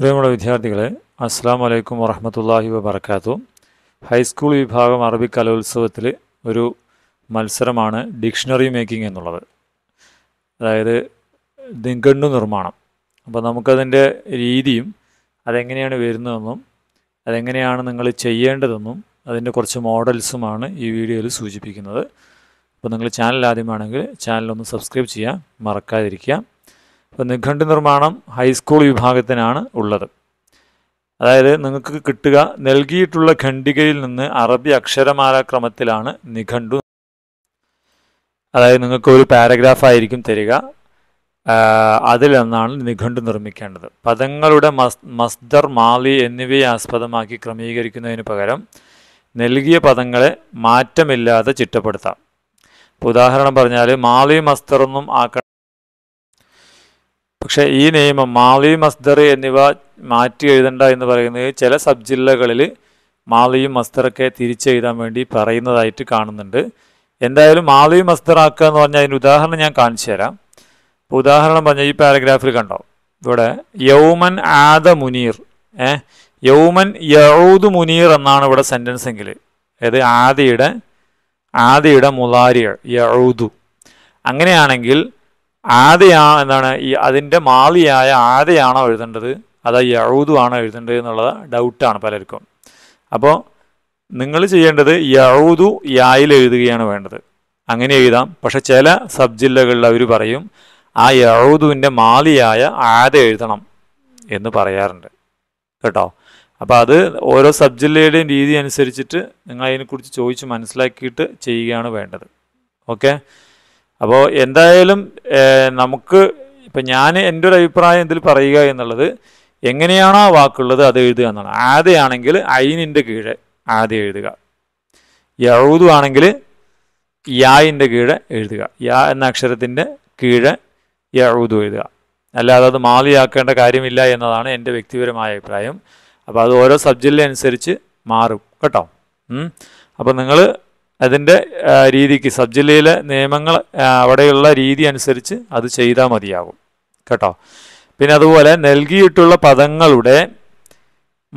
പ്രിയമുള്ള വിദ്യാർത്ഥികളെ അസ്സാം വലൈക്കും വറഹമത്തല്ലാഹി വബർക്കാത്തു ഹൈസ്കൂൾ വിഭാഗം അറബി കലോത്സവത്തിൽ ഒരു മത്സരമാണ് ഡിക്ഷണറി മേക്കിംഗ് എന്നുള്ളത് അതായത് നിഘണ്ടു നിർമ്മാണം അപ്പോൾ നമുക്കതിൻ്റെ രീതിയും അതെങ്ങനെയാണ് വരുന്നതെന്നും അതെങ്ങനെയാണ് നിങ്ങൾ ചെയ്യേണ്ടതെന്നും അതിൻ്റെ കുറച്ച് മോഡൽസുമാണ് ഈ വീഡിയോയിൽ സൂചിപ്പിക്കുന്നത് അപ്പോൾ നിങ്ങൾ ചാനൽ ആദ്യമാണെങ്കിൽ ചാനലൊന്ന് സബ്സ്ക്രൈബ് ചെയ്യാൻ മറക്കാതിരിക്കുക നിഘണ്ടു നിർമ്മാണം ഹൈസ്കൂൾ വിഭാഗത്തിനാണ് ഉള്ളത് അതായത് നിങ്ങൾക്ക് കിട്ടുക നൽകിയിട്ടുള്ള ഖണ്ഡികയിൽ നിന്ന് അറബി അക്ഷരമാല ക്രമത്തിലാണ് നിഘണ്ടു അതായത് നിങ്ങൾക്ക് ഒരു പാരഗ്രാഫായിരിക്കും തരിക അതിൽ നിന്നാണ് നിഘണ്ടു നിർമ്മിക്കേണ്ടത് പദങ്ങളുടെ മസ് മസ്ദർ മാലി എന്നിവയെ ആസ്പദമാക്കി ക്രമീകരിക്കുന്നതിന് പകരം നൽകിയ പദങ്ങളെ മാറ്റമില്ലാതെ ചിട്ടപ്പെടുത്താം ഉദാഹരണം പറഞ്ഞാൽ മാലി മസ്തറൊന്നും ആക്ക പക്ഷേ ഈ നിയമം മാളി മസ്ദർ എന്നിവ മാറ്റി എഴുതണ്ട എന്ന് പറയുന്നത് ചില സബ് ജില്ലകളിൽ മാളിയും മസ്തറൊക്കെ തിരിച്ചെഴുതാൻ വേണ്ടി പറയുന്നതായിട്ട് കാണുന്നുണ്ട് എന്തായാലും മാളി മസ്തറാക്കുക എന്ന് പറഞ്ഞാൽ അതിൻ്റെ ഉദാഹരണം ഞാൻ കാണിച്ചു തരാം ഉദാഹരണം പറഞ്ഞാൽ ഈ പാരഗ്രാഫിൽ കണ്ടോ ഇവിടെ യൗമൻ ആദ മുനീർ ഏ യൗമൻ യൗദ് മുനീർ എന്നാണ് ഇവിടെ സെൻറ്റൻസ് എങ്കിൽ അതായത് ആദിയുടെ ആദിയുടെ മുലാരിയ യൗദു അങ്ങനെയാണെങ്കിൽ ആദയാ എന്താണ് ഈ അതിൻ്റെ മാളിയായ ആദയാണോ എഴുതേണ്ടത് അതാ ആണോ എഴുതേണ്ടത് എന്നുള്ളത് ഡൗട്ടാണ് പലർക്കും അപ്പോൾ നിങ്ങൾ ചെയ്യേണ്ടത് യഴൂതു യായിൽ എഴുതുകയാണ് വേണ്ടത് അങ്ങനെ എഴുതാം പക്ഷെ ചില സബ് ജില്ലകളിൽ അവർ പറയും ആ യഴൂതുവിൻ്റെ മാളിയായ ആദ എഴുതണം എന്ന് പറയാറുണ്ട് കേട്ടോ അപ്പോൾ അത് ഓരോ സബ് ജില്ലയുടെയും രീതി അനുസരിച്ചിട്ട് നിങ്ങൾ അതിനെക്കുറിച്ച് ചോദിച്ച് മനസ്സിലാക്കിയിട്ട് ചെയ്യുകയാണ് വേണ്ടത് ഓക്കെ അപ്പോൾ എന്തായാലും നമുക്ക് ഇപ്പം ഞാൻ എൻ്റെ ഒരു അഭിപ്രായം ഇതിൽ പറയുക എന്നുള്ളത് എങ്ങനെയാണോ ആ വാക്കുള്ളത് അത് എഴുതുക എന്നാണ് ആദ്യമാണെങ്കിൽ അയിനിൻ്റെ കീഴെ ആദ്യം എഴുതുക യഴുതു ആണെങ്കിൽ യായിൻ്റെ കീഴെ എഴുതുക യാ എന്ന അക്ഷരത്തിൻ്റെ കീഴെ യഴുതു എഴുതുക അല്ലാതെ അത് മാലിയാക്കേണ്ട കാര്യമില്ല എന്നതാണ് എൻ്റെ വ്യക്തിപരമായ അഭിപ്രായം അപ്പോൾ അത് ഓരോ സബ്ജക്റ്റിനനുസരിച്ച് മാറും കേട്ടോ അപ്പോൾ നിങ്ങൾ അതിൻ്റെ രീതിക്ക് സബ് ജില്ലയിലെ നിയമങ്ങൾ അവിടെയുള്ള രീതി അനുസരിച്ച് അത് ചെയ്താൽ മതിയാകും കേട്ടോ പിന്നെ അതുപോലെ നൽകിയിട്ടുള്ള പദങ്ങളുടെ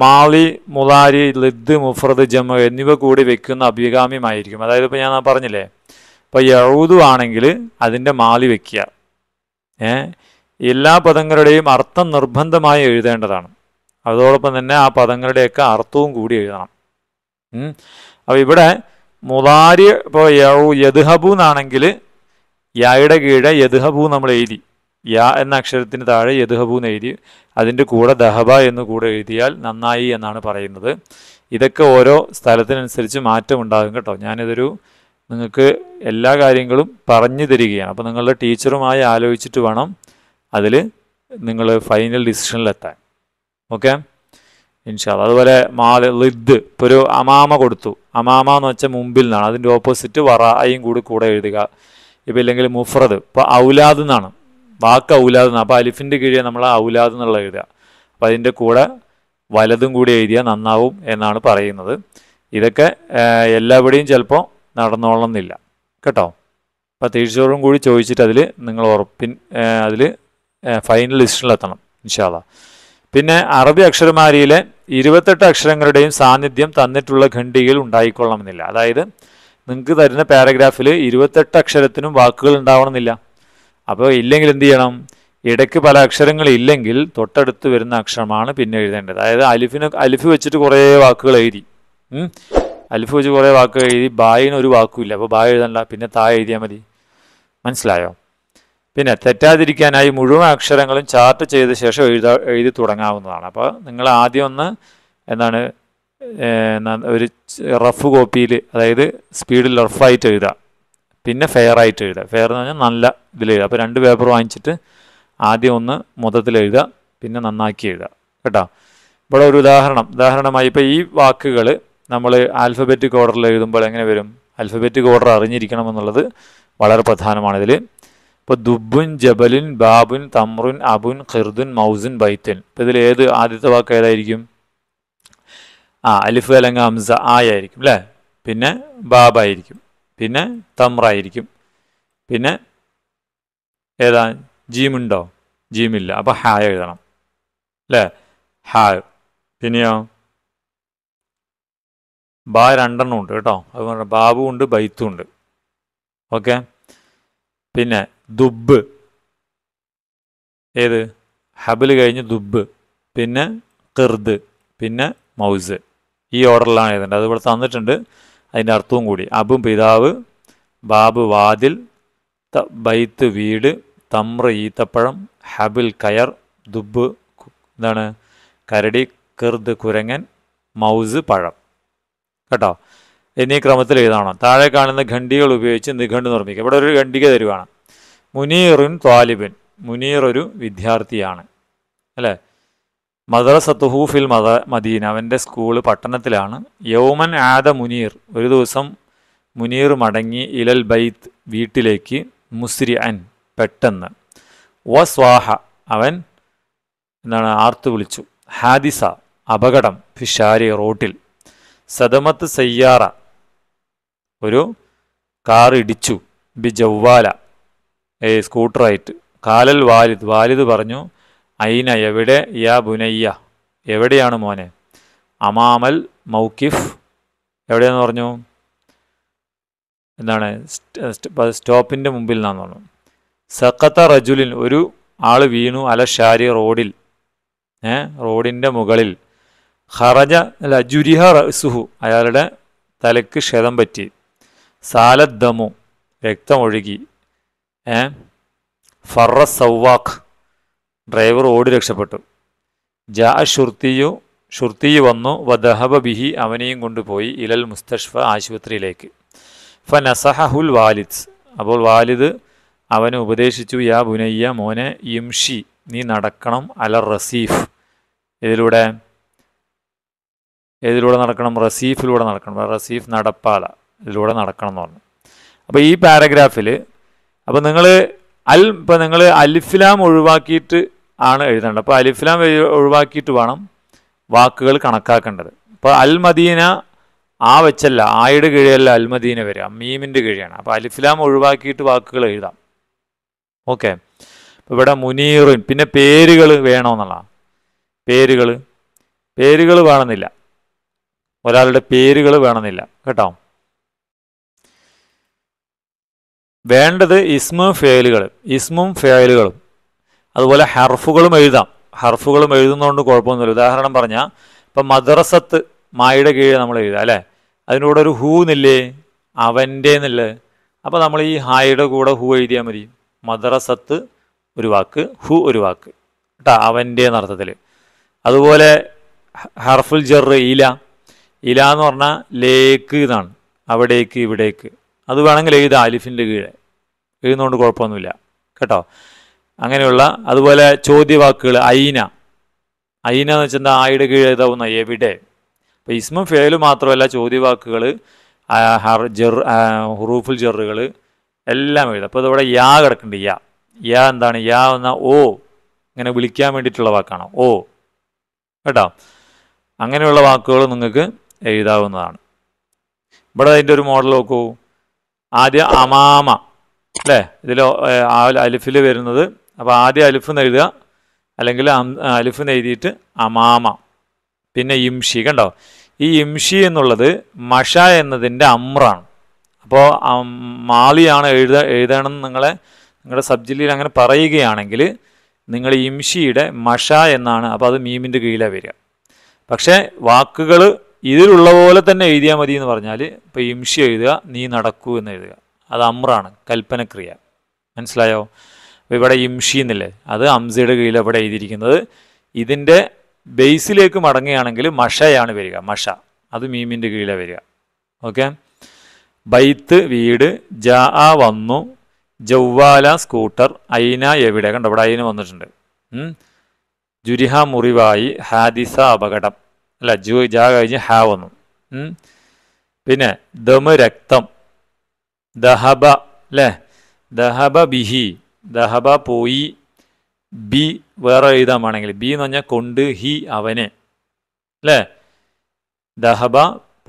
മാളി മുലാരി ലിദ് മുഫ്രദ് ജമ എന്നിവ കൂടി വെക്കുന്ന അഭികാമ്യമായിരിക്കും അതായത് ഇപ്പോൾ ഞാൻ പറഞ്ഞില്ലേ ഇപ്പോൾ യഹൂദു ആണെങ്കിൽ അതിൻ്റെ മാളി വെക്കുക ഏ എല്ലാ പദങ്ങളുടെയും അർത്ഥം നിർബന്ധമായി എഴുതേണ്ടതാണ് അതോടൊപ്പം തന്നെ ആ പദങ്ങളുടെയൊക്കെ അർത്ഥവും കൂടി എഴുതണം അപ്പോൾ ഇവിടെ മുതാരി ഇപ്പോൾ യൗ യദ്ഹബു എന്നാണെങ്കിൽ യായുടെ കീഴെ യദ്ഹബു നമ്മൾ എഴുതി യാ എന്ന അക്ഷരത്തിന് താഴെ യദ്ഹബു എന്ന് എഴുതി അതിൻ്റെ കൂടെ ദഹബ എന്ന് കൂടെ എഴുതിയാൽ നന്നായി എന്നാണ് പറയുന്നത് ഇതൊക്കെ ഓരോ സ്ഥലത്തിനനുസരിച്ച് മാറ്റമുണ്ടാകും കേട്ടോ ഞാനിതൊരു നിങ്ങൾക്ക് എല്ലാ കാര്യങ്ങളും പറഞ്ഞു തരികയാണ് അപ്പോൾ നിങ്ങളുടെ ടീച്ചറുമായി ആലോചിച്ചിട്ട് വേണം അതിൽ നിങ്ങൾ ഫൈനൽ ഡിസിഷനിലെത്താൻ ഓക്കെ ഇൻഷാല് അതുപോലെ മാല് ലിദ് ഇപ്പോൾ ഒരു അമാമ കൊടുത്തു അമാമ എന്ന് വെച്ചാൽ മുമ്പിൽ നിന്നാണ് അതിൻ്റെ ഓപ്പോസിറ്റ് അയും കൂടി കൂടെ എഴുതുക ഇപ്പം ഇല്ലെങ്കിൽ മുഫ്രദ് ഇപ്പോൾ ഔലാദ് എന്നാണ് വാക്ക് ഔലാദ് എന്നാണ് അപ്പോൾ അലിഫിൻ്റെ കീഴേ നമ്മൾ ഔലാദ് എന്നുള്ള എഴുതുക അപ്പോൾ അതിൻ്റെ കൂടെ വലതും കൂടി എഴുതിയാൽ നന്നാവും എന്നാണ് പറയുന്നത് ഇതൊക്കെ എല്ലാവിടെയും ചിലപ്പോൾ നടന്നോളണമെന്നില്ല കേട്ടോ അപ്പോൾ തീർച്ചയോടും കൂടി ചോദിച്ചിട്ട് അതിൽ നിങ്ങൾ ഉറപ്പിൻ അതിൽ ഫൈനൽ ലിസ്റ്റിലെത്തണം ഇൻഷാല്ലാ പിന്നെ അറബി അക്ഷരമാലയിലെ ഇരുപത്തെട്ട് അക്ഷരങ്ങളുടെയും സാന്നിധ്യം തന്നിട്ടുള്ള ഖണ്ഡികയിൽ ഉണ്ടായിക്കൊള്ളണമെന്നില്ല അതായത് നിങ്ങൾക്ക് തരുന്ന പാരഗ്രാഫിൽ ഇരുപത്തെട്ട് അക്ഷരത്തിനും വാക്കുകൾ ഉണ്ടാവണമെന്നില്ല അപ്പോൾ ഇല്ലെങ്കിൽ എന്ത് ചെയ്യണം ഇടയ്ക്ക് പല അക്ഷരങ്ങൾ ഇല്ലെങ്കിൽ തൊട്ടടുത്ത് വരുന്ന അക്ഷരമാണ് പിന്നെ എഴുതേണ്ടത് അതായത് അലിഫിന് അലിഫ് വെച്ചിട്ട് കുറേ വാക്കുകൾ എഴുതി അലിഫ് വെച്ച് കുറേ വാക്കുകൾ എഴുതി ബായിന് ഒരു വാക്കുമില്ല അപ്പോൾ ബായ് എഴുതണ്ട പിന്നെ താ എഴുതിയാൽ മതി മനസ്സിലായോ പിന്നെ തെറ്റാതിരിക്കാനായി മുഴുവൻ അക്ഷരങ്ങളും ചാർട്ട് ചെയ്ത ശേഷം എഴുത എഴുതി തുടങ്ങാവുന്നതാണ് അപ്പോൾ നിങ്ങൾ ആദ്യം ഒന്ന് എന്താണ് ഒരു റഫ് കോപ്പിയിൽ അതായത് സ്പീഡിൽ റഫായിട്ട് എഴുതുക പിന്നെ ഫെയർ ആയിട്ട് എഴുതുക ഫെയർ എന്ന് പറഞ്ഞാൽ നല്ല ഇതിൽ എഴുതുക അപ്പോൾ രണ്ട് പേപ്പർ വാങ്ങിച്ചിട്ട് ആദ്യം ഒന്ന് മൊത്തത്തിൽ എഴുതുക പിന്നെ നന്നാക്കി എഴുതുക കേട്ടോ ഇവിടെ ഒരു ഉദാഹരണം ഉദാഹരണമായി ഇപ്പോൾ ഈ വാക്കുകൾ നമ്മൾ ആൽഫബറ്റിക് ഓർഡറിൽ എഴുതുമ്പോൾ എങ്ങനെ വരും ആൽഫബറ്റിക് ഓർഡർ അറിഞ്ഞിരിക്കണം എന്നുള്ളത് വളരെ പ്രധാനമാണ് ഇതിൽ ഇപ്പോൾ ദുബുൻ ജബലുൻ ബാബുൻ തമ്രുൻ അബുൻ ഖിർദുൻ മൗസുൻ ബൈത്തുൻ ഇപ്പോൾ ഇതിൽ ഏത് ആദ്യത്തെ വാക്ക് ഏതായിരിക്കും ആ അലിഫ് അല്ലെങ്കിൽ ഹംസ ആയിരിക്കും അല്ലേ പിന്നെ ബാബായിരിക്കും പിന്നെ തമ്രായിരിക്കും പിന്നെ ഏതാ ജീമുണ്ടോ ജീമില്ല അപ്പോൾ ഹായ എഴുതണം അല്ലേ ഹായ് പിന്നെയോ ബാ രണ്ടെണ്ണം ഉണ്ട് കേട്ടോ അതുകൊണ്ട് ബാബു ഉണ്ട് ബൈത്തും ഉണ്ട് ഓക്കെ പിന്നെ ദുബ് ഏത് ഹബിൽ കഴിഞ്ഞ് ദുബ് പിന്നെ കിർദ് പിന്നെ മൗസ് ഈ ഓർഡറിലാണ് എഴുതേണ്ടത് അത് തന്നിട്ടുണ്ട് അതിൻ്റെ അർത്ഥവും കൂടി അബും പിതാവ് ബാബ് വാതിൽ ബൈത്ത് വീട് തമ്ര ഈത്തപ്പഴം ഹബിൽ കയർ ദുബ് എന്താണ് കരടി കിർദ് കുരങ്ങൻ മൗസ് പഴം കേട്ടോ എന്നീ ക്രമത്തിൽ എഴുതണം താഴെ കാണുന്ന ഖണ്ഡികൾ ഉപയോഗിച്ച് നിഘണ്ട് നിർമ്മിക്കുക ഇവിടെ ഒരു ഖണ്ഡിക തരുവാണ് മുനീറുൻ ത്വാലിബിൻ മുനീർ ഒരു വിദ്യാർത്ഥിയാണ് അല്ലേ മദ്രസത്തുഹു ഫിൽ മദ മദീന അവൻ്റെ സ്കൂള് പട്ടണത്തിലാണ് യൗമൻ ആദ മുനീർ ഒരു ദിവസം മുനീർ മടങ്ങി ഇലൽ ബൈത്ത് വീട്ടിലേക്ക് മുസ്രി അൻ പെട്ടെന്ന് വ സ്വാഹ അവൻ എന്താണ് ആർത്തു വിളിച്ചു ഹാദിസ അപകടം ഫിഷാരി റോട്ടിൽ സദമത്ത് സയ്യാറ ഒരു കാർ ഇടിച്ചു ബി ജവ്വാല സ്കൂട്ടറായിട്ട് കാലൽ വാലിദ് വാലിദ് പറഞ്ഞു അയിന എവിടെ യാ ബുനയ്യ എവിടെയാണ് മോനെ അമാമൽ മൗക്കിഫ് എവിടെയാന്ന് പറഞ്ഞു എന്താണ് സ്റ്റോപ്പിൻ്റെ മുമ്പിൽ നിന്നാന്ന് പറഞ്ഞു സക്കത്ത റജുലിൻ ഒരു ആൾ വീണു അല ഷാരി റോഡിൽ ഏ റോഡിൻ്റെ മുകളിൽ ഹറജ അല്ല ജുരിഹ റസുഹു അയാളുടെ തലക്ക് ക്ഷതം പറ്റി സാലദ്ദമു രക്തമൊഴുകി ഏ ഫറ സൗവാഖ് ഡ്രൈവർ ഓടി രക്ഷപ്പെട്ടു ജാ ഷുർത്തിയു ഷുർത്തി വന്നു വദഹബ ബിഹി അവനെയും കൊണ്ടുപോയി ഇലൽ മുസ്തഷ്ഫ ആശുപത്രിയിലേക്ക് ഫ നസഹുൽ വാലിദ് അപ്പോൾ വാലിദ് അവനെ ഉപദേശിച്ചു യാ ബുനയ്യ മോനെ യുംഷി നീ നടക്കണം അല റസീഫ് ഇതിലൂടെ ഏതിലൂടെ നടക്കണം റസീഫിലൂടെ നടക്കണം റസീഫ് നടപ്പാല ഇതിലൂടെ നടക്കണം എന്ന് പറഞ്ഞു അപ്പോൾ ഈ പാരഗ്രാഫിൽ അപ്പോൾ നിങ്ങൾ അൽ ഇപ്പോൾ നിങ്ങൾ അലിഫിലാം ഒഴിവാക്കിയിട്ട് ആണ് എഴുതേണ്ടത് അപ്പോൾ അലിഫിലാം ഒഴിവാക്കിയിട്ട് വേണം വാക്കുകൾ കണക്കാക്കേണ്ടത് അപ്പോൾ അൽ മദീന ആ വെച്ചല്ല ആയുടെ കീഴല്ല അൽ മദീന വരിക മീമിൻ്റെ കീഴെയാണ് അപ്പോൾ അലിഫിലാം ഒഴിവാക്കിയിട്ട് വാക്കുകൾ എഴുതാം ഓക്കെ അപ്പോൾ ഇവിടെ മുനീറും പിന്നെ പേരുകൾ വേണമെന്നുള്ളതാണ് പേരുകൾ പേരുകൾ വേണമെന്നില്ല ഒരാളുടെ പേരുകൾ വേണമെന്നില്ല കേട്ടോ വേണ്ടത് ഇസ്മും ഫേലുകൾ ഇസ്മും ഫേലുകളും അതുപോലെ ഹർഫുകളും എഴുതാം ഹർഫുകളും എഴുതുന്നതുകൊണ്ട് കുഴപ്പമൊന്നുമില്ല ഉദാഹരണം പറഞ്ഞാൽ ഇപ്പം മദ്രസത്ത് മായുടെ കീഴിൽ നമ്മൾ എഴുതാം അല്ലേ അതിനോട് ഒരു ഹൂ നില്ലേ അവൻ്റെ നില്ലേ അപ്പോൾ നമ്മൾ ഈ ഹായുടെ കൂടെ ഹൂ എഴുതിയാൽ മതി മദ്രസത്ത് ഒരു വാക്ക് ഹു ഒരു വാക്ക് കേട്ടോ അവൻ്റെ എന്ന അർത്ഥത്തിൽ അതുപോലെ ഹർഫുൽ ജർ ഇല ഇല എന്ന് പറഞ്ഞാൽ ലേക്ക് എന്നാണ് അവിടേക്ക് ഇവിടേക്ക് അത് വേണമെങ്കിൽ എഴുതാം അലിഫിൻ്റെ കീഴെ എഴുതുന്നതുകൊണ്ട് കുഴപ്പമൊന്നുമില്ല കേട്ടോ അങ്ങനെയുള്ള അതുപോലെ ചോദ്യവാക്കുകൾ ഐന ഐന എന്ന് വെച്ചാൽ ആയുടെ കീഴ് എഴുതാവുന്ന എവിടെ അപ്പോൾ ഇസ്മും ഫേലും മാത്രമല്ല ചോദ്യവാക്കുകൾ ഹർ ജെർ ഹുറൂഫുൽ ജെറുകൾ എല്ലാം എഴുതാം അപ്പോൾ ഇതിവിടെ യാ കിടക്കുന്നുണ്ട് യാ യാ എന്താണ് യാ എന്ന ഓ ഇങ്ങനെ വിളിക്കാൻ വേണ്ടിയിട്ടുള്ള വാക്കാണ് ഓ കേട്ടോ അങ്ങനെയുള്ള വാക്കുകൾ നിങ്ങൾക്ക് എഴുതാവുന്നതാണ് ഇവിടെ അതിൻ്റെ ഒരു മോഡൽ നോക്കൂ ആദ്യ അമാമ അല്ലേ ഇതിൽ അലിഫിൽ വരുന്നത് അപ്പോൾ ആദ്യ അലിഫ് എന്ന് എഴുതുക അല്ലെങ്കിൽ അലിഫ് എന്ന് എഴുതിയിട്ട് അമാമ പിന്നെ ഇംഷി കണ്ടോ ഈ ഇംഷി എന്നുള്ളത് മഷ എന്നതിൻ്റെ അമ്രാണ് അപ്പോൾ മാളിയാണ് എഴുത എഴുതണം നിങ്ങളെ നിങ്ങളുടെ സബ്ജില്ലയിൽ അങ്ങനെ പറയുകയാണെങ്കിൽ നിങ്ങൾ ഇംഷിയുടെ മഷ എന്നാണ് അപ്പോൾ അത് മീമിൻ്റെ കീഴിലാണ് വരിക പക്ഷേ വാക്കുകൾ ഇതിലുള്ള പോലെ തന്നെ എഴുതിയാൽ മതി എന്ന് പറഞ്ഞാൽ ഇപ്പോൾ ഇംഷി എഴുതുക നീ നടക്കൂ എന്ന് എഴുതുക അത് അമ്രാണ് കൽപ്പനക്രിയ മനസ്സിലായോ അപ്പോൾ ഇവിടെ ഇംഷി എന്നില്ലേ അത് അംസയുടെ കീഴിൽ അവിടെ എഴുതിയിരിക്കുന്നത് ഇതിൻ്റെ ബേസിലേക്ക് മടങ്ങുകയാണെങ്കിൽ മഷയാണ് വരിക മഷ അത് മീമിൻ്റെ കീഴിലാണ് വരിക ഓക്കെ ബൈത്ത് വീട് ജ ആ വന്നു ജവ്വാല സ്കൂട്ടർ ഐന എവിടെ കണ്ടോ ഇവിടെ ഐന വന്നിട്ടുണ്ട് ജുരിഹ മുറിവായി ഹാദിസ അപകടം അല്ല ജു ജാ കഴിഞ്ഞ് ഹാ വന്നു പിന്നെ ദമ രക്തം ദഹബ അല്ലേ ദഹബ ബിഹി ദഹബ പോയി ബി വേറെ എഴുതാൻ വേണമെങ്കിൽ ബി എന്ന് പറഞ്ഞാൽ കൊണ്ട് ഹി അവനെ അല്ലേ ദഹബ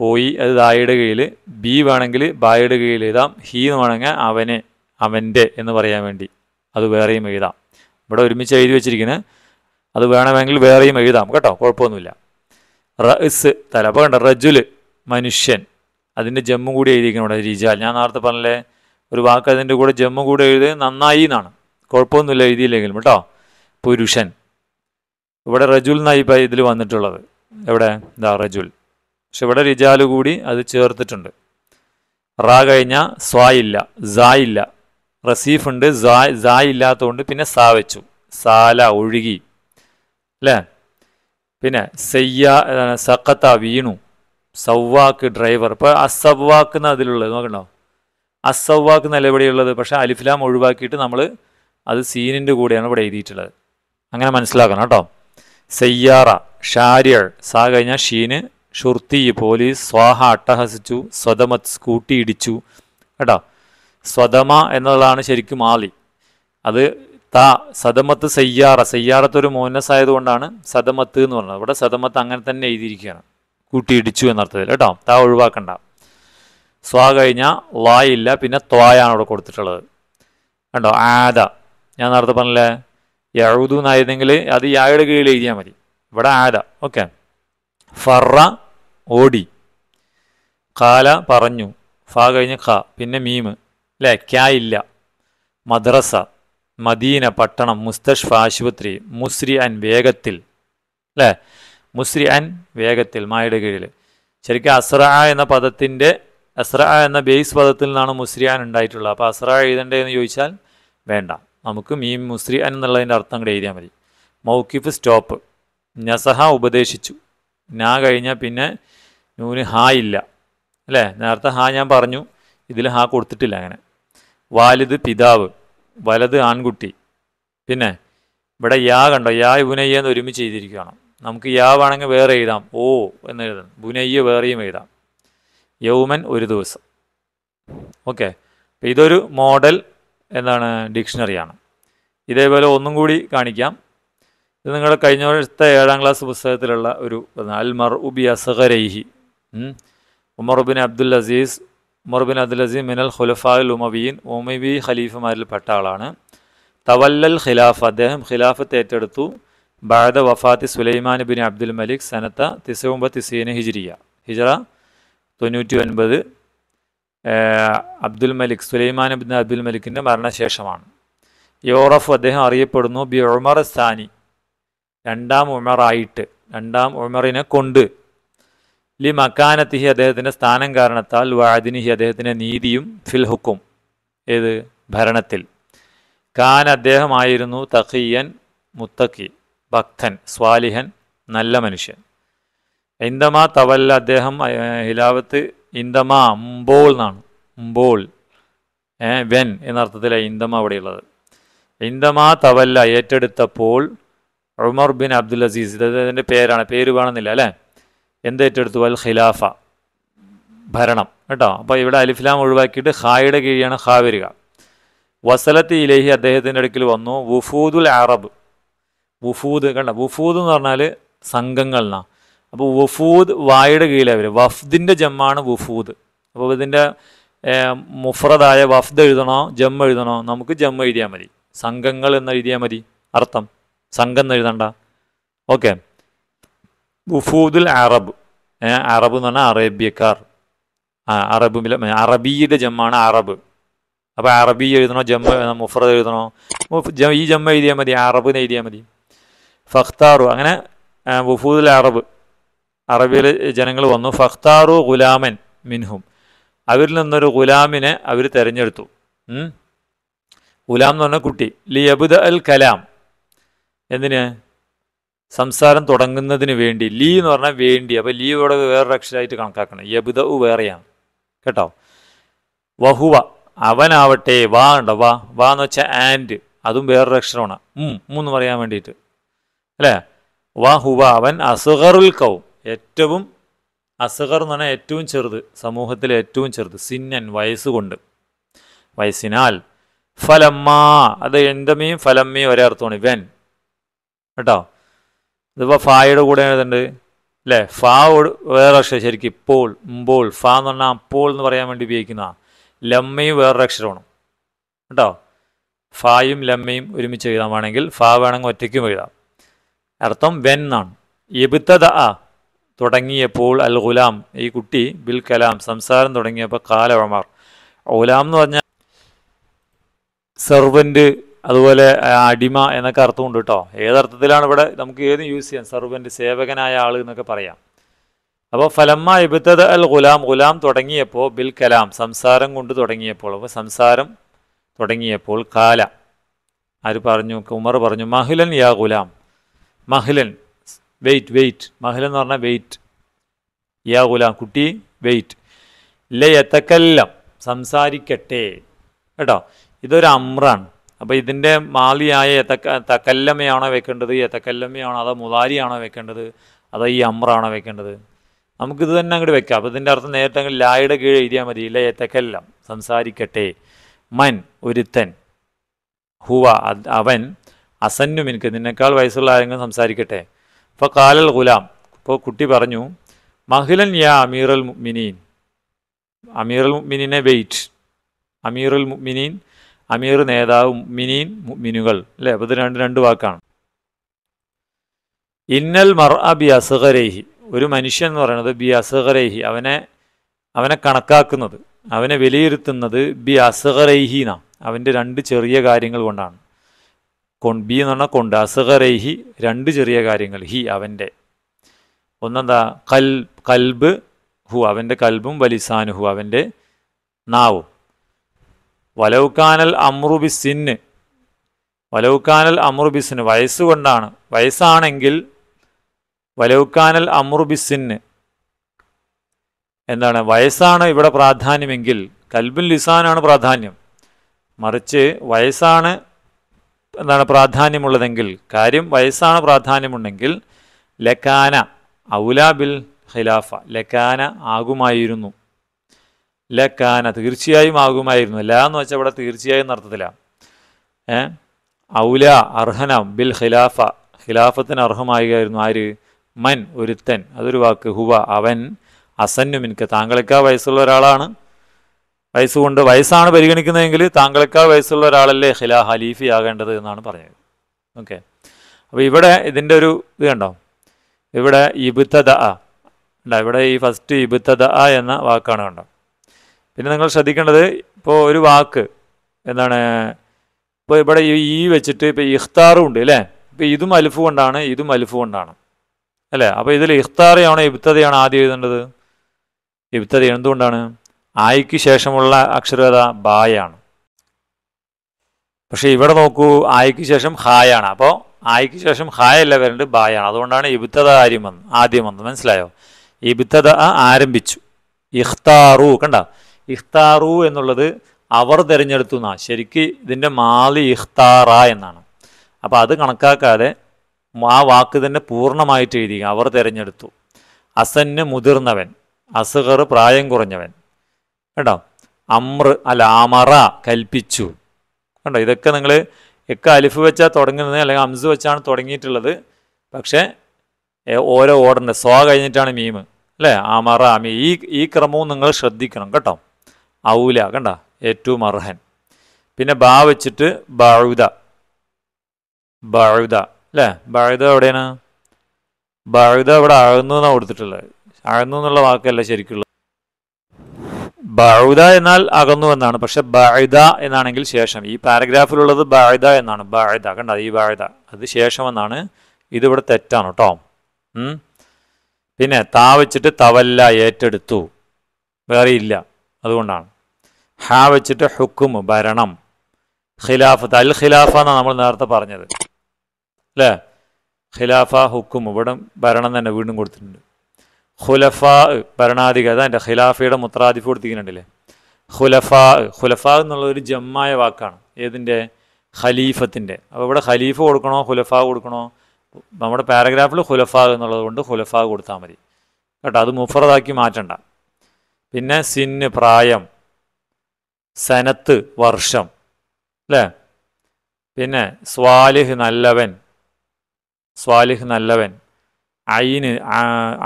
പോയി അത് ദായുടെ കീഴിൽ ബി വേണമെങ്കിൽ ബായുടെ കീഴിൽ എഴുതാം ഹി എന്ന് വേണമെങ്കിൽ അവനെ അവൻ്റെ എന്ന് പറയാൻ വേണ്ടി അത് വേറെയും എഴുതാം ഇവിടെ ഒരുമിച്ച് എഴുതി വെച്ചിരിക്കുന്നത് അത് വേണമെങ്കിൽ വേറെയും എഴുതാം കേട്ടോ കുഴപ്പമൊന്നുമില്ല റസ് തല അപ്പോൾ കണ്ട റജുൽ മനുഷ്യൻ അതിൻ്റെ ജമ്മു കൂടി എഴുതിയിരിക്കണം ഇവിടെ റിജാൽ ഞാൻ നേരത്തെ പറഞ്ഞല്ലേ ഒരു വാക്ക് അതിൻ്റെ കൂടെ ജമ്മു കൂടി എഴുതി നന്നായി എന്നാണ് കുഴപ്പമൊന്നുമില്ല എഴുതിയില്ലെങ്കിലും കേട്ടോ പുരുഷൻ ഇവിടെ റജുൽ എന്നായി ഇപ്പം ഇതിൽ വന്നിട്ടുള്ളത് എവിടെ ഇതാ റജുൽ പക്ഷെ ഇവിടെ റിജാൽ കൂടി അത് ചേർത്തിട്ടുണ്ട് റാ കഴിഞ്ഞാൽ സ്വാ ഇല്ല സാ ഇല്ല റസീഫ് ഉണ്ട് സാ സാ ഇല്ലാത്തതുകൊണ്ട് പിന്നെ സാ വെച്ചു സാല ഒഴുകി അല്ലേ പിന്നെ സെയ്യ സഖത്ത വീണു സവ്വാക്ക് ഡ്രൈവർ ഇപ്പോൾ അസവ്വാക്ക് എന്ന അതിലുള്ളത് നോക്കണ്ടോ അസവ്വാക്ക് എന്നല്ല എവിടെയുള്ളത് പക്ഷേ അലിഫ്ലാം ഒഴിവാക്കിയിട്ട് നമ്മൾ അത് സീനിൻ്റെ കൂടെയാണ് ഇവിടെ എഴുതിയിട്ടുള്ളത് അങ്ങനെ മനസ്സിലാക്കണം കേട്ടോ സയ്യാറ ഷാരിയൾ സാ കഴിഞ്ഞാൽ ഷീന് ഷുർത്തി പോലീസ് സ്വാഹ അട്ടഹസിച്ചു സ്വതമത് സ്കൂട്ടി ഇടിച്ചു കേട്ടോ സ്വതമ എന്നുള്ളതാണ് ശരിക്കും ആലി അത് താ സദമത്ത് സയ്യാറ സയ്യാറത്ത് ഒരു മോനസ് ആയതുകൊണ്ടാണ് സദമത്ത് എന്ന് പറഞ്ഞത് ഇവിടെ സദമത്ത് അങ്ങനെ തന്നെ എഴുതിയിരിക്കുകയാണ് കൂട്ടിയിടിച്ചു എന്നർത്ഥത്തിൽ കേട്ടോ താ ഒഴിവാക്കണ്ട സ്വാ കഴിഞ്ഞാൽ വായില്ല പിന്നെ ത്വായാണ് അവിടെ കൊടുത്തിട്ടുള്ളത് കണ്ടോ ആദ ഞാൻ നേരത്തെ പറഞ്ഞില്ലേ യഴുതു എന്നായിരുന്നെങ്കിൽ അത് യായുടെ കീഴിൽ എഴുതിയാൽ മതി ഇവിടെ ആദ ഓക്കെ ഫറ ഓടി കാല പറഞ്ഞു ഫ കഴിഞ്ഞ് ഖ പിന്നെ മീം അല്ലേ ക്യാ ഇല്ല മദ്രസ മദീന പട്ടണം മുസ്തഷ്ഫ ആശുപത്രി മുസ്രി അൻ വേഗത്തിൽ അല്ലേ മുസ്രി അൻ വേഗത്തിൽ മായയുടെ കീഴിൽ ശരിക്കും അസ്ര എന്ന പദത്തിൻ്റെ അസ്ര എന്ന ബേസ് പദത്തിൽ നിന്നാണ് മുസ്രി അൻ ഉണ്ടായിട്ടുള്ളത് അപ്പോൾ അസ്ര എഴുതണ്ടേ എന്ന് ചോദിച്ചാൽ വേണ്ട നമുക്ക് മീം മുസ്രി അൻ എന്നുള്ളതിൻ്റെ അർത്ഥം കൂടെ എഴുതിയാൽ മതി മൗക്കിഫ് സ്റ്റോപ്പ് നസഹ ഉപദേശിച്ചു ഞാൻ കഴിഞ്ഞാൽ പിന്നെ നൂന് ഹാ ഇല്ല അല്ലേ നേരത്തെ ഹാ ഞാൻ പറഞ്ഞു ഇതിൽ ഹാ കൊടുത്തിട്ടില്ല അങ്ങനെ വാലിദ് പിതാവ് വലത് ആൺകുട്ടി പിന്നെ ഇവിടെ യാ കണ്ടോ യാ ബുനയ്യ എന്ന് ഒരുമിച്ച് ചെയ്തിരിക്കുകയാണ് നമുക്ക് യാ വേണമെങ്കിൽ വേറെ എഴുതാം ഓ എന്ന് എഴുതാം ബുനയ്യ വേറെയും എഴുതാം യൗമൻ ഒരു ദിവസം ഓക്കെ ഇതൊരു മോഡൽ എന്താണ് ഡിക്ഷണറിയാണ് ഇതേപോലെ ഒന്നും കൂടി കാണിക്കാം ഇത് നിങ്ങളുടെ കഴിഞ്ഞ വർഷത്തെ ഏഴാം ക്ലാസ് പുസ്തകത്തിലുള്ള ഒരു അൽമർ ഉബി അസഹരൈഹി ഉമർ ഉബിൻ അബ്ദുൽ അസീസ് മുർബിൻ അബ്ദുൽ അസീം മിനൽ ഖുലഫാൽ ഉമവിയൻ ഉമവി ഖലീഫുമാരിൽപ്പെട്ട ആളാണ് തവല്ലൽ ഖിലാഫ് അദ്ദേഹം ഖിലാഫത്ത് ഏറ്റെടുത്തു ബാദ വഫാത്തി സുലൈമാൻ ബിൻ അബ്ദുൽ മലിക് സനത്ത തിസവുമ്പ തിസീന ഹിജിരിയ ഹിജറ തൊണ്ണൂറ്റി ഒൻപത് Abdul Malik Sulaiman bin Abdul മലിക്കിൻ്റെ മരണശേഷമാണ് യോറഫ് അദ്ദേഹം അറിയപ്പെടുന്നു ബി ഉമർ സാനി രണ്ടാം ഉമറായിട്ട് രണ്ടാം ഉമറിനെ കൊണ്ട് ലി മക്കാനത്തിഹി അദ്ദേഹത്തിൻ്റെ സ്ഥാനം കാരണത്താൽ വാദിനിഹി അദ്ദേഹത്തിൻ്റെ നീതിയും ഫിൽ ഹുക്കും ഏത് ഭരണത്തിൽ കാൻ അദ്ദേഹമായിരുന്നു തഖിയൻ മുത്തഖി ഭക്തൻ സ്വാലിഹൻ നല്ല മനുഷ്യൻ ഇന്ദമ തവല്ല അദ്ദേഹം ഹിലാവത്ത് ഇന്ദമ അമ്പോൾ എന്നാണ് ഏ വെൻ എന്നർത്ഥത്തിലെ ഇന്ദമ അവിടെയുള്ളത് ഇന്ദമ തവല്ല ഏറ്റെടുത്തപ്പോൾ ഉമർ ബിൻ അബ്ദുൽ അസീസ് ഇദ്ദേഹത്തിൻ്റെ പേരാണ് പേര് വേണമെന്നില്ല അല്ലേ എന്തേറ്റെടുത്തു അൽ ഖിലാഫ ഭരണം കേട്ടോ അപ്പോൾ ഇവിടെ അലിഫ്ലാം ഒഴിവാക്കിയിട്ട് ഹായുടെ കീഴിയാണ് ഖാ വരിക വസലത്ത് ഇലേഹി അദ്ദേഹത്തിൻ്റെ അടുക്കിൽ വന്നു വുഫൂദുൽ അറബ് വുഫൂദ് കണ്ട വുഫൂദ് എന്ന് പറഞ്ഞാൽ സംഘങ്ങൾ എന്നാ അപ്പോൾ വുഫൂദ് വായുടെ കീഴിലെ അവർ വഫ്ദിൻ്റെ ജമ്മാണ് വുഫൂദ് അപ്പോൾ ഇതിൻ്റെ മുഫ്രദായ വഫ്ദ് എഴുതണോ ജം എഴുതണോ നമുക്ക് ജം എഴുതിയാൽ മതി സംഘങ്ങൾ എന്ന് എഴുതിയാൽ മതി അർത്ഥം സംഘം എന്ന് എഴുതണ്ട ഓക്കെ ബുഫൂദുൽ അറബ് അറബ് എന്ന് പറഞ്ഞാൽ അറേബ്യക്കാർ ആ അറബ് അറബിയുടെ ജമ്മാണ് അറബ് അപ്പോൾ അറബി എഴുതണോ ജമ്മ എഴുതണോ മുഫ്രദ് എഴുതണോ ഈ ജമ്മ എഴുതിയാൽ മതി അറബ് എന്ന് എഴുതിയാൽ മതി ഫഖ്താറു അങ്ങനെ ബുഫൂദുൽ അറബ് അറബിയിൽ ജനങ്ങൾ വന്നു ഫഖ്താറു ഗുലാമൻ മിൻഹും അവരിൽ നിന്നൊരു ഗുലാമിനെ അവർ തിരഞ്ഞെടുത്തു ഗുലാം എന്ന് പറഞ്ഞ കുട്ടി ലിയബുദ് അൽ കലാം എന്തിന് സംസാരം തുടങ്ങുന്നതിന് വേണ്ടി ലീ എന്ന് പറഞ്ഞാൽ വേണ്ടി അപ്പോൾ ലീ ഇവിടെ വേറൊരു അക്ഷരമായിട്ട് കണക്കാക്കണം യബുദ ഉ വേറെയാണ് കേട്ടോ വഹുവ അവനാവട്ടെ വാ ഉണ്ടോ വാ വാ എന്ന് വെച്ചാൽ ആൻഡ് അതും വേറൊരു അക്ഷരമാണ് എന്ന് പറയാൻ വേണ്ടിയിട്ട് അല്ലേ വാ ഹുവ അവൻ അസുഖറിൽ കവും ഏറ്റവും അസുഖർ എന്ന് പറഞ്ഞാൽ ഏറ്റവും ചെറുത് സമൂഹത്തിൽ ഏറ്റവും ചെറുത് സിന്നൻ വയസ്സുകൊണ്ട് വയസ്സിനാൽ ഫലമ്മ അത് എന്തമ്മയും ഫലമ്മയും ഒരേ അർത്ഥമാണ് വെൻ കേട്ടോ ഇതിപ്പോൾ ഫായുടെ കൂടെ എഴുതുന്നുണ്ട് അല്ലേ ഫാ വേറെ അക്ഷരം ശരിക്കും ഇപ്പോൾ ഇപ്പോൾ ഫാ എന്ന് പറഞ്ഞാൽ അപ്പോൾ എന്ന് പറയാൻ വേണ്ടി ഉപയോഗിക്കുന്ന ലമ്മയും വേറൊരു അക്ഷരമാണ് കേട്ടോ ഫായും ലമ്മയും ഒരുമിച്ച് എഴുതാൻ വേണമെങ്കിൽ ഫാ വേണമെങ്കിൽ ഒറ്റയ്ക്കും എഴുതാം അർത്ഥം വെൻ എന്നാണ് എബുത്തത ആ തുടങ്ങിയപ്പോൾ അൽ ഗുലാം ഈ കുട്ടി ബിൽ കലാം സംസാരം തുടങ്ങിയപ്പോൾ കാലവമാർ ഗുലാം എന്ന് പറഞ്ഞാൽ സെർവൻ്റ് അതുപോലെ അടിമ എന്നൊക്കെ അർത്ഥമുണ്ട് കേട്ടോ ഏതർത്ഥത്തിലാണ് ഇവിടെ നമുക്ക് ഏത് യൂസ് ചെയ്യാം സർവൻ്റ് സേവകനായ ആൾ എന്നൊക്കെ പറയാം അപ്പോൾ ഫലമ്മ എബിത്തത് അൽ ഗുലാം ഗുലാം തുടങ്ങിയപ്പോൾ ബിൽ കലാം സംസാരം കൊണ്ട് തുടങ്ങിയപ്പോൾ അപ്പോൾ സംസാരം തുടങ്ങിയപ്പോൾ കാല ആര് പറഞ്ഞു ഉമർ പറഞ്ഞു മഹിലൻ യാ ഗുലാം മഹിലൻ വെയിറ്റ് വെയിറ്റ് മഹിലൻ എന്ന് പറഞ്ഞാൽ വെയിറ്റ് യാ ഗുലാം കുട്ടി വെയിറ്റ് ലയത്തക്കെല്ലാം സംസാരിക്കട്ടെ കേട്ടോ ഇതൊരു അമ്രാണ് അപ്പോൾ ഇതിൻ്റെ മാലിയായ എത്തക്ക തക്കല്ലമ്മയാണോ വെക്കേണ്ടത് എത്തക്കല്ലമയാണോ അതോ മുതാരിയാണോ വെക്കേണ്ടത് അതോ ഈ അമ്രാണോ വെക്കേണ്ടത് നമുക്കിത് തന്നെ അങ്ങോട്ട് വെക്കാം അപ്പോൾ ഇതിൻ്റെ അർത്ഥം നേരിട്ട് അങ്ങ് ലായുടെ കീഴ് എഴുതിയാൽ മതി ഇല്ല എത്തക്കെല്ലാം സംസാരിക്കട്ടെ മൻ ഒരുത്തൻ ഹുവ അവൻ അസന്നു മിനുക്ക് നിന്നേക്കാൾ വയസ്സുള്ള ആരെങ്കിലും സംസാരിക്കട്ടെ ഇപ്പോൾ കാലൽ ഗുലാം ഇപ്പോൾ കുട്ടി പറഞ്ഞു മഹിലൻ യാ അമീറൽ മിനീൻ അമീറൽ മിനീനെ വെയിറ്റ് അമീറുൽ മിനീൻ അമീർ നേതാവ് മിനീൻ മിനുകൾ അല്ലേ അപ്പോൾ രണ്ട് രണ്ട് വാക്കാണ് ഇന്നൽ മർ അ ബി അസഹരേഹി ഒരു മനുഷ്യൻ എന്ന് പറയുന്നത് ബി അസഹരേഹി അവനെ അവനെ കണക്കാക്കുന്നത് അവനെ വിലയിരുത്തുന്നത് ബി അസഹരേഹി എന്നാ അവൻ്റെ രണ്ട് ചെറിയ കാര്യങ്ങൾ കൊണ്ടാണ് കൊൺ ബി എന്ന് പറഞ്ഞാൽ കൊണ്ട് അസഹരേഹി രണ്ട് ചെറിയ കാര്യങ്ങൾ ഹി അവൻ്റെ ഒന്നെന്താ കൽ കൽബ് ഹു അവൻ്റെ കൽബും വലിസാനുഹു അവൻ്റെ നാവും വലൗക്കാനൽ അമ്രുബി സിന്ന് വലൗക്കാനൽ അമ്രുബിസിന് വയസ്സുകൊണ്ടാണ് വയസ്സാണെങ്കിൽ വലൗക്കാനൽ അമ്രുബിസിന് എന്താണ് വയസ്സാണ് ഇവിടെ പ്രാധാന്യമെങ്കിൽ കൽബുൽ ലിസാനാണ് പ്രാധാന്യം മറിച്ച് വയസ്സാണ് എന്താണ് പ്രാധാന്യമുള്ളതെങ്കിൽ കാര്യം വയസ്സാണ് പ്രാധാന്യമുണ്ടെങ്കിൽ ലക്കാന ഔലാബിൽ ഖിലാഫ ലക്കാന ആകുമായിരുന്നു ലക്കാന തീർച്ചയായും ആകുമായിരുന്നു അല്ല എന്ന് വെച്ചാൽ ഇവിടെ തീർച്ചയായും നടത്തത്തില്ല ഏ ഔല അർഹന ബിൽ ഖിലാഫ ഖിലാഫത്തിന് അർഹമായിരുന്നു ആര് മൻ ഒരുത്തൻ അതൊരു വാക്ക് ഹുവ അവൻ അസന്നു മിൻക്ക് താങ്കളെക്കാ വയസ്സുള്ള ഒരാളാണ് വയസ്സുകൊണ്ട് വയസ്സാണ് പരിഗണിക്കുന്നതെങ്കിൽ താങ്കളെക്കാ വയസ്സുള്ള ഒരാളല്ലേ ഖിലാ ഹലീഫി ആകേണ്ടത് എന്നാണ് പറഞ്ഞത് ഓക്കെ അപ്പോൾ ഇവിടെ ഇതിൻ്റെ ഒരു ഇത് കണ്ടോ ഇവിടെ ഇബുത്തദ ഉണ്ടോ ഇവിടെ ഈ ഫസ്റ്റ് ഇബുത്തദ എന്ന വാക്കാണ് കണ്ടോ പിന്നെ നിങ്ങൾ ശ്രദ്ധിക്കേണ്ടത് ഇപ്പോൾ ഒരു വാക്ക് എന്താണ് ഇപ്പോൾ ഇവിടെ ഈ വെച്ചിട്ട് ഇപ്പോൾ ഇഖ്താറും ഉണ്ട് അല്ലേ ഇപ്പോൾ ഇതും അലുഫ് കൊണ്ടാണ് ഇതും അലുഫ് കൊണ്ടാണ് അല്ലേ അപ്പോൾ ഇതിൽ ഇഖ്താറയാണോ ഇബ്തതയാണോ ആദ്യം എഴുതേണ്ടത് ഇബ്തത എന്തുകൊണ്ടാണ് ആയിക്ക് ശേഷമുള്ള അക്ഷരത ബായാണ് പക്ഷേ ഇവിടെ നോക്കൂ ആയിക്ക് ശേഷം ഹായാണ് അപ്പോൾ ആയിക്ക് ശേഷം ഹായല്ല വരേണ്ടത് ബായാണ് അതുകൊണ്ടാണ് ഇബ്തത ആര്യം വന്ന് ആദ്യം വന്നത് മനസ്സിലായോ ഇബ്തത ആരംഭിച്ചു ഇഖ്താറു കണ്ടോ ഇഖ്താറു എന്നുള്ളത് അവർ തിരഞ്ഞെടുത്തു എന്നാണ് ശരിക്ക് ഇതിൻ്റെ മാലി ഇഖ്താറ എന്നാണ് അപ്പോൾ അത് കണക്കാക്കാതെ ആ വാക്ക് തന്നെ പൂർണ്ണമായിട്ട് എഴുതി അവർ തിരഞ്ഞെടുത്തു അസന് മുതിർന്നവൻ അസുഹർ പ്രായം കുറഞ്ഞവൻ കേട്ടോ അമ്ര അല്ല അമറ കൽപ്പിച്ചു കണ്ടോ ഇതൊക്കെ നിങ്ങൾ എക്ക അലിഫ് വെച്ചാൽ തുടങ്ങുന്നത് അല്ലെങ്കിൽ അംസ് വെച്ചാണ് തുടങ്ങിയിട്ടുള്ളത് പക്ഷേ ഓരോ ഓർഡറിൻ്റെ സ്വാ കഴിഞ്ഞിട്ടാണ് മീം അല്ലേ അമറ മീ ഈ ഈ ക്രമവും നിങ്ങൾ ശ്രദ്ധിക്കണം കേട്ടോ ഔല കണ്ട ഏറ്റവും അർഹൻ പിന്നെ ബാ വെച്ചിട്ട് ബഴുത ബഴുത അല്ലേ ബഴുത എവിടെയാണ് ബഴുത ഇവിടെ അഴുന്നു എന്നാണ് കൊടുത്തിട്ടുള്ളത് അഴുന്നു എന്നുള്ള വാക്കല്ല ശരിക്കുള്ളത് ബഴുത എന്നാൽ അകന്നു എന്നാണ് പക്ഷെ ബഴുത എന്നാണെങ്കിൽ ശേഷം ഈ പാരഗ്രാഫിലുള്ളത് ബഴുത എന്നാണ് ബഴുത കണ്ട ഈ ബഴുത അത് ശേഷം എന്നാണ് ഇതിവിടെ തെറ്റാണ് കേട്ടോ പിന്നെ താ വെച്ചിട്ട് തവല്ല ഏറ്റെടുത്തു വേറെ ഇല്ല അതുകൊണ്ടാണ് ഹാ വെച്ചിട്ട് ഹുക്കും ഭരണം ഖിലാഫത്ത് അൽ ഖിലാഫ എന്നാണ് നമ്മൾ നേരത്തെ പറഞ്ഞത് അല്ലേ ഖിലാഫ ഹുക്കും ഇവിടെ ഭരണം തന്നെ വീണ്ടും കൊടുത്തിട്ടുണ്ട് ഖുലഫ ഭരണാധിക അതാ ഖിലാഫയുടെ മുത്രാദിഫ് കൊടുത്തിരിക്കുന്നുണ്ടല്ലേ ഖുലഫ ഖുലഫ എന്നുള്ള ഒരു ജമ്മായ വാക്കാണ് ഏതിൻ്റെ ഖലീഫത്തിൻ്റെ അപ്പോൾ ഇവിടെ ഖലീഫ് കൊടുക്കണോ ഖുലഫ കൊടുക്കണോ നമ്മുടെ പാരഗ്രാഫിൽ ഖുലഫ എന്നുള്ളത് കൊണ്ട് ഖുലഫ കൊടുത്താൽ മതി കേട്ടോ അത് മുഫറതാക്കി മാറ്റണ്ട പിന്നെ സിന്ന് പ്രായം സനത്ത് വർഷം അല്ലേ പിന്നെ സ്വാലിഹ് നല്ലവൻ സ്വാലിഹ് നല്ലവൻ അയിന്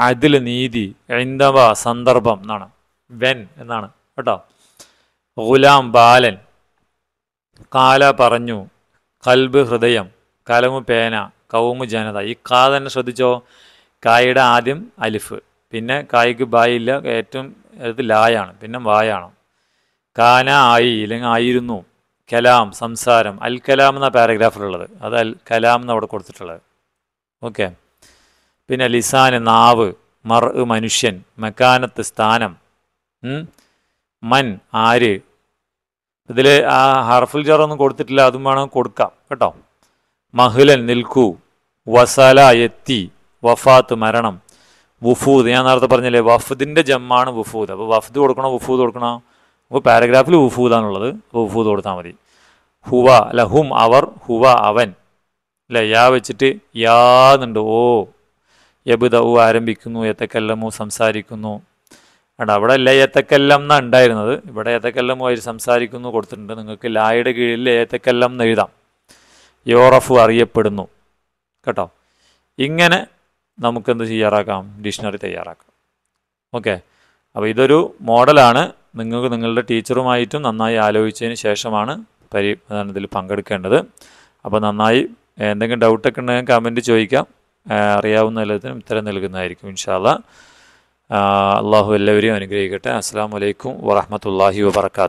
അതിൽ നീതി ഐന്ദവ സന്ദർഭം എന്നാണ് വെൻ എന്നാണ് കേട്ടോ ഗുലാം ബാലൻ കാല പറഞ്ഞു കൽബ് ഹൃദയം കലമു പേന കൗമു ജനത ഈ കാ തന്നെ ശ്രദ്ധിച്ചോ കായുടെ ആദ്യം അലിഫ് പിന്നെ കായ്ക്ക് ബായില്ല ഏറ്റവും ഇത് ലായാണ് പിന്നെ വായാണ് കാന ആയി അല്ലെങ്കിൽ ആയിരുന്നു കലാം സംസാരം അൽ കലാം എന്ന പാരഗ്രാഫിലുള്ളത് അത് അൽ കലാം എന്ന് അവിടെ കൊടുത്തിട്ടുള്ളത് ഓക്കെ പിന്നെ ലിസാന് നാവ് മർ മനുഷ്യൻ മക്കാനത്ത് സ്ഥാനം മൻ ആര് ഇതിൽ ആ ഹർഫുൽ ജറൊന്നും കൊടുത്തിട്ടില്ല അതും വേണം കൊടുക്കാം കേട്ടോ മഹുലൻ നിൽക്കൂ വസല എത്തി വഫാത്ത് മരണം വുഫൂദ് ഞാൻ നേരത്തെ പറഞ്ഞില്ലേ വഫദിൻ്റെ ജമ്മാണ് വുഫൂദ് അപ്പോൾ വഫദ് കൊടുക്കണോ വുഫൂദ് കൊടുക്കണോ അപ്പോൾ പാരഗ്രാഫിൽ ഉഫൂദ് ആണുള്ളത് ഉഫൂദ് കൊടുത്താൽ മതി ഹുവ അല്ല ഹും അവർ ഹുവ അവൻ അല്ല യാ വെച്ചിട്ട് യാന്നുണ്ട് ഓ യബുദ ഊ ആരംഭിക്കുന്നു എത്തക്കല്ലമു സംസാരിക്കുന്നു അണ്ട് അവിടെ അല്ല ഏത്തക്കല്ലം എന്നാണ് ഉണ്ടായിരുന്നത് ഇവിടെ അവർ സംസാരിക്കുന്നു കൊടുത്തിട്ടുണ്ട് നിങ്ങൾക്ക് ലായുടെ കീഴിൽ ഏത്തക്കല്ലം എന്ന് എഴുതാം യോറഫു അറിയപ്പെടുന്നു കേട്ടോ ഇങ്ങനെ നമുക്കെന്ത് തയ്യാറാക്കാം ഡിക്ഷണറി തയ്യാറാക്കാം ഓക്കെ അപ്പോൾ ഇതൊരു മോഡലാണ് നിങ്ങൾക്ക് നിങ്ങളുടെ ടീച്ചറുമായിട്ടും നന്നായി ആലോചിച്ചതിന് ശേഷമാണ് പരി ഇതിൽ പങ്കെടുക്കേണ്ടത് അപ്പോൾ നന്നായി എന്തെങ്കിലും ഡൗട്ടൊക്കെ ഉണ്ടെങ്കിൽ കമൻറ്റ് ചോദിക്കാം അറിയാവുന്ന എല്ലാത്തിനും ഉത്തരം നൽകുന്നതായിരിക്കും ഇൻഷാല്ല അള്ളാഹു എല്ലാവരെയും അനുഗ്രഹിക്കട്ടെ അസ്സാം വലൈക്കും വറഹമത്തല്ലാഹി വാത്തു